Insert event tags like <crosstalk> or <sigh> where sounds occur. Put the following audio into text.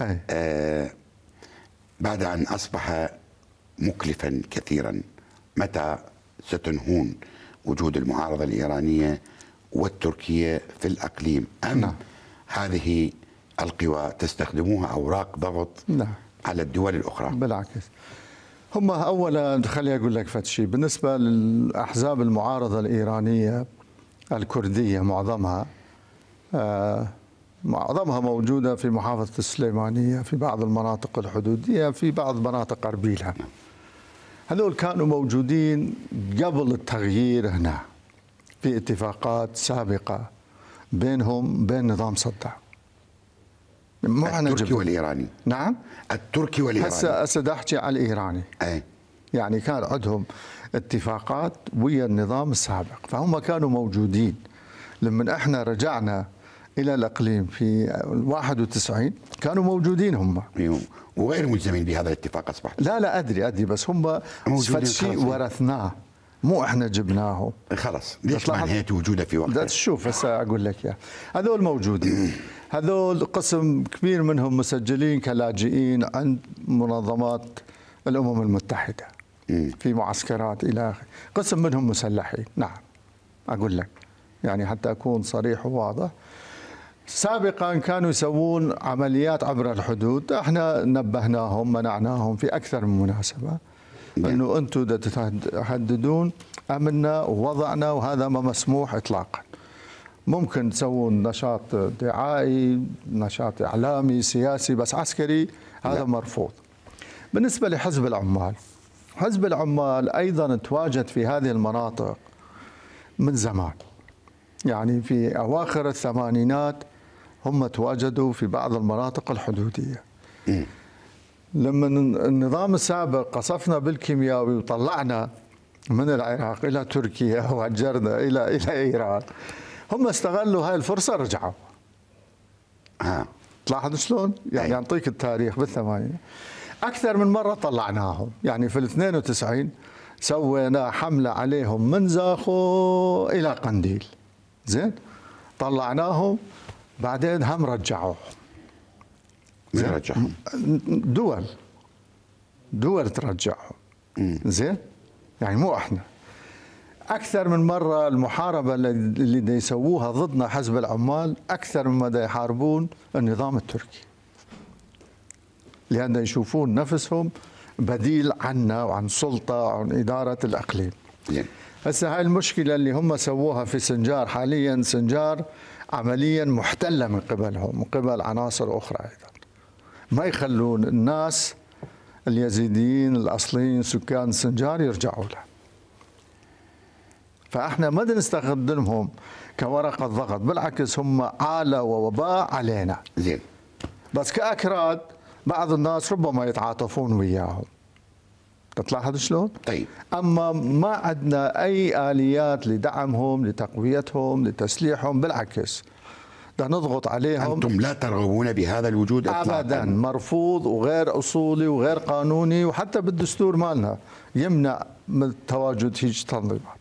آه، بعد أن أصبح مكلفا كثيرا متى ستنهون وجود المعارضة الإيرانية والتركية في الأقليم أم نعم. هذه القوى تستخدموها أوراق ضغط نعم. على الدول الأخرى بالعكس هم أولا خليني أقول لك فتشي بالنسبة للأحزاب المعارضة الإيرانية الكردية معظمها آه معظمها موجودة في محافظة السليمانية في بعض المناطق الحدودية في بعض مناطق أربيلة هذول كانوا موجودين قبل التغيير هنا في اتفاقات سابقة بينهم بين نظام صدام التركي جبت. والإيراني نعم التركي والإيراني هسه هسه احكي على الإيراني أي. يعني كان عندهم اتفاقات ويا النظام السابق فهم كانوا موجودين لما احنا رجعنا الى الاقليم في 91 كانوا موجودين هم وغير ملزمين بهذا الاتفاق اصبح لا لا ادري ادري بس هم شيء ورثناه مو احنا جبناه خلاص ليش ما انهيت وجوده في وقتها شوف هسه اقول لك اياه هذول موجودين هذول قسم كبير منهم مسجلين كلاجئين عند منظمات الامم المتحده في معسكرات الى اخره قسم منهم مسلحين نعم اقول لك يعني حتى اكون صريح وواضح سابقا كانوا يسوون عمليات عبر الحدود احنا نبهناهم منعناهم في اكثر من مناسبه نعم. انه انتم تحددون امننا ووضعنا وهذا ما مسموح اطلاقا ممكن تسوون نشاط دعائي نشاط اعلامي سياسي بس عسكري هذا لا. نعم. مرفوض بالنسبه لحزب العمال حزب العمال ايضا تواجد في هذه المناطق من زمان يعني في اواخر الثمانينات هم تواجدوا في بعض المناطق الحدودية لما النظام السابق قصفنا بالكيمياوي وطلعنا من العراق إلى تركيا <laughs> وهجرنا إلى إلى إيران هم استغلوا هاي الفرصة رجعوا ها. آه. تلاحظ شلون؟ يعني أعطيك التاريخ بالثمانينات أكثر من مرة طلعناهم يعني في ال 92 سوينا حملة عليهم من زاخو إلى قنديل زين طلعناهم بعدين هم رجعوه زين رجعهم؟ دول دول ترجعهم زين يعني مو احنا اكثر من مره المحاربه اللي بده يسووها ضدنا حزب العمال اكثر مما يحاربون النظام التركي لان يشوفون نفسهم بديل عنا وعن سلطه وعن اداره الاقليم هسه هاي المشكله اللي هم سووها في سنجار حاليا سنجار عمليا محتلة من قبلهم من قبل عناصر أخرى أيضا ما يخلون الناس اليزيديين الأصليين سكان سنجار يرجعوا له فإحنا ما نستخدمهم كورقة ضغط بالعكس هم عالة ووباء علينا زين بس كأكراد بعض الناس ربما يتعاطفون وياهم بتلاحظ شلون؟ طيب اما ما عندنا اي اليات لدعمهم لتقويتهم لتسليحهم بالعكس بدنا نضغط عليهم انتم لا ترغبون بهذا الوجود اطلاقا ابدا مرفوض وغير اصولي وغير قانوني وحتى بالدستور مالنا يمنع من تواجد هيج تنظيمات